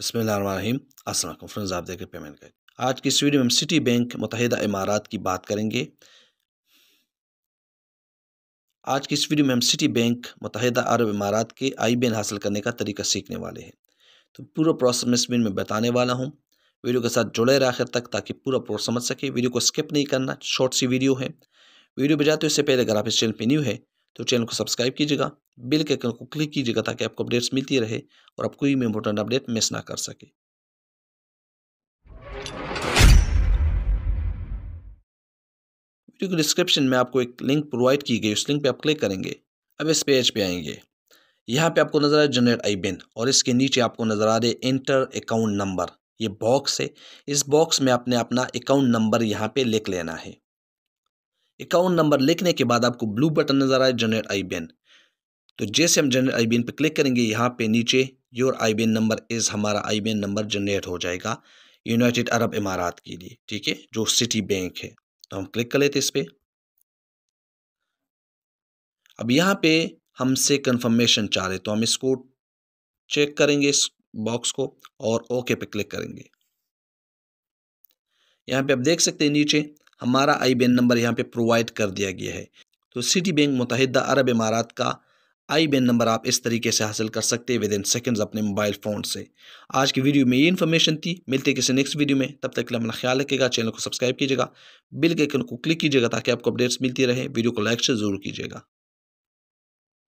बसमीम असल फ्रेंड्स आप देखें पेमेंट गाइड आज की इस वीडियो में हम सिटी बैंक मुतहदा इमारात की बात करेंगे आज की इस वीडियो में हम सिटी बैंक मुतहदा अरब इमारात के आई बैन हासिल करने का तरीका सीखने वाले हैं तो पूरा प्रोसेस मैं इस वीडियो में बताने वाला हूँ वीडियो के साथ जुड़े रहे आखिर तक ताकि पूरा प्रोसेस समझ सके वीडियो को स्किप नहीं करना शॉर्ट सी वीडियो है वीडियो बजाते उससे पहले अगर आप इस चैनल पर न्यू है तो चैनल को सब्सक्राइब कीजिएगा बिल के आइकन को क्लिक कीजिएगा ताकि आपको अपडेट्स मिलती रहे और आप कोई भी इंपॉर्टेंट अपडेट मिस ना कर सके वीडियो के डिस्क्रिप्शन में आपको एक लिंक प्रोवाइड की गई उस लिंक पे आप क्लिक करेंगे अब इस पेज पे आएंगे यहाँ पे आपको नज़र आए जनरेट आई बिन और इसके नीचे आपको नज़र आ रहे इंटर अकाउंट नंबर ये बॉक्स है इस बॉक्स में आपने अपना अकाउंट नंबर यहाँ पे लिख लेना है अकाउंट नंबर लिखने के बाद आपको ब्लू बटन नज़र आए जनरेट आई बिन तो जैसे हम जनरेट आई पे क्लिक करेंगे यहाँ पे नीचे योर आई नंबर इज़ हमारा आई नंबर जनरेट हो जाएगा यूनाइटेड अरब इमारात के लिए ठीक है जो सिटी बैंक है तो हम क्लिक कर लेते इस पर अब यहाँ पे हमसे कंफर्मेशन चाह रहे तो हम इसको चेक करेंगे इस बॉक्स को और ओके पे क्लिक करेंगे यहाँ पे आप देख सकते हैं नीचे हमारा आई नंबर यहाँ पे प्रोवाइड कर दिया गया है तो सिटी बैंक मुतहदा अरब इमारात का आई बैन नंबर आप इस तरीके से हासिल कर सकते हैं विद इन सेकेंड्स अपने मोबाइल फ़ोन से आज की वीडियो में ये इन्फॉर्मेशन थी मिलते किसी नेक्स्ट वीडियो में तब तक के लिए अपना ख्याल रखिएगा चैनल को सब्सक्राइब कीजिएगा बिल के आइकन को क्लिक कीजिएगा ताकि आपको अपडेट्स मिलती रहे वीडियो को लाइक से जरूर कीजिएगा